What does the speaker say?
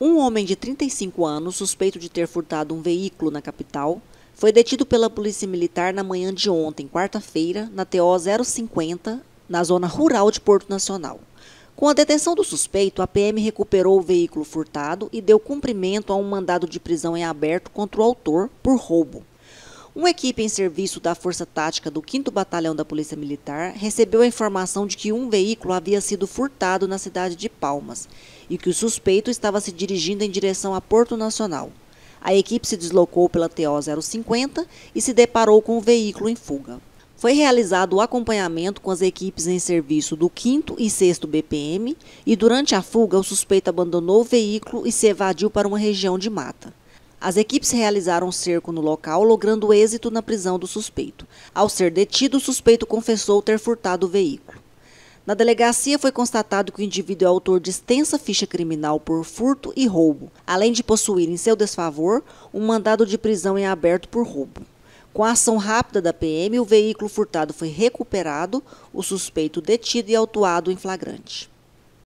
Um homem de 35 anos, suspeito de ter furtado um veículo na capital, foi detido pela Polícia Militar na manhã de ontem, quarta-feira, na TO 050, na zona rural de Porto Nacional. Com a detenção do suspeito, a PM recuperou o veículo furtado e deu cumprimento a um mandado de prisão em aberto contra o autor por roubo. Uma equipe em serviço da Força Tática do 5 Batalhão da Polícia Militar recebeu a informação de que um veículo havia sido furtado na cidade de Palmas e que o suspeito estava se dirigindo em direção a Porto Nacional. A equipe se deslocou pela TO 050 e se deparou com o veículo em fuga. Foi realizado o acompanhamento com as equipes em serviço do 5 e 6 BPM e durante a fuga o suspeito abandonou o veículo e se evadiu para uma região de mata. As equipes realizaram um cerco no local, logrando êxito na prisão do suspeito. Ao ser detido, o suspeito confessou ter furtado o veículo. Na delegacia foi constatado que o indivíduo é autor de extensa ficha criminal por furto e roubo, além de possuir em seu desfavor um mandado de prisão em aberto por roubo. Com a ação rápida da PM, o veículo furtado foi recuperado, o suspeito detido e autuado em flagrante.